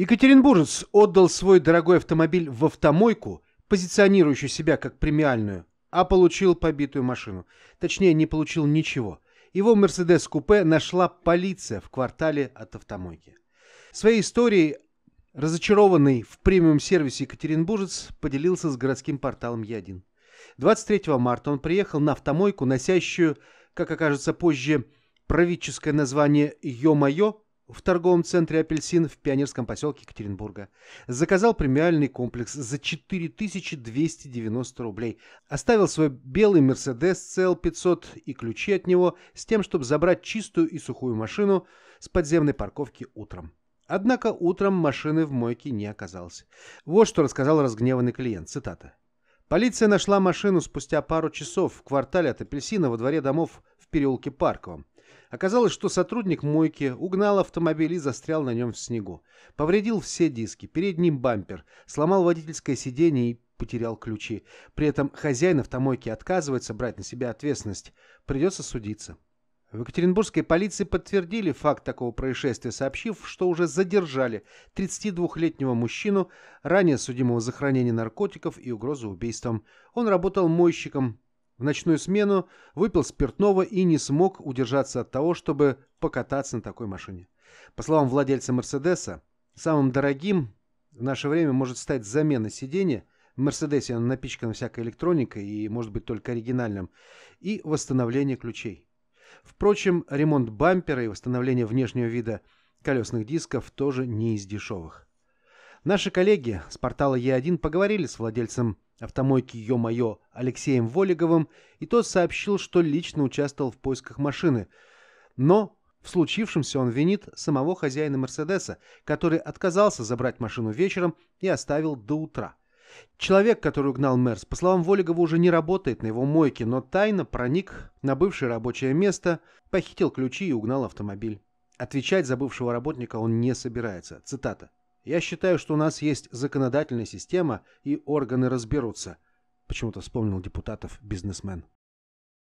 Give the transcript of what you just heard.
Екатеринбуржец отдал свой дорогой автомобиль в автомойку, позиционирующую себя как премиальную, а получил побитую машину. Точнее, не получил ничего. Его «Мерседес-купе» нашла полиция в квартале от автомойки. Своей историей разочарованный в премиум-сервисе Екатеринбуржец поделился с городским порталом Е1. 23 марта он приехал на автомойку, носящую, как окажется позже, правительское название «Ё-моё», в торговом центре «Апельсин» в пионерском поселке Екатеринбурга. Заказал премиальный комплекс за 4290 рублей. Оставил свой белый «Мерседес CL500» и ключи от него с тем, чтобы забрать чистую и сухую машину с подземной парковки утром. Однако утром машины в мойке не оказалось. Вот что рассказал разгневанный клиент. Цитата. Полиция нашла машину спустя пару часов в квартале от Апельсина во дворе домов в переулке Парковом. Оказалось, что сотрудник мойки угнал автомобиль и застрял на нем в снегу. Повредил все диски, передний бампер, сломал водительское сиденье и потерял ключи. При этом хозяин автомойки отказывается брать на себя ответственность. Придется судиться. В Екатеринбургской полиции подтвердили факт такого происшествия, сообщив, что уже задержали 32-летнего мужчину, ранее судимого за хранение наркотиков и угрозу убийством. Он работал мойщиком в ночную смену выпил спиртного и не смог удержаться от того, чтобы покататься на такой машине. По словам владельца Мерседеса, самым дорогим в наше время может стать замена сиденья. В Мерседесе она напичкана всякой электроникой и может быть только оригинальным. И восстановление ключей. Впрочем, ремонт бампера и восстановление внешнего вида колесных дисков тоже не из дешевых. Наши коллеги с портала Е1 поговорили с владельцем автомойки «Ё-моё» Алексеем Волиговым, и тот сообщил, что лично участвовал в поисках машины. Но в случившемся он винит самого хозяина «Мерседеса», который отказался забрать машину вечером и оставил до утра. Человек, который угнал Мерс, по словам Волигова, уже не работает на его мойке, но тайно проник на бывшее рабочее место, похитил ключи и угнал автомобиль. Отвечать за бывшего работника он не собирается. Цитата. Я считаю, что у нас есть законодательная система, и органы разберутся. Почему-то вспомнил депутатов бизнесмен.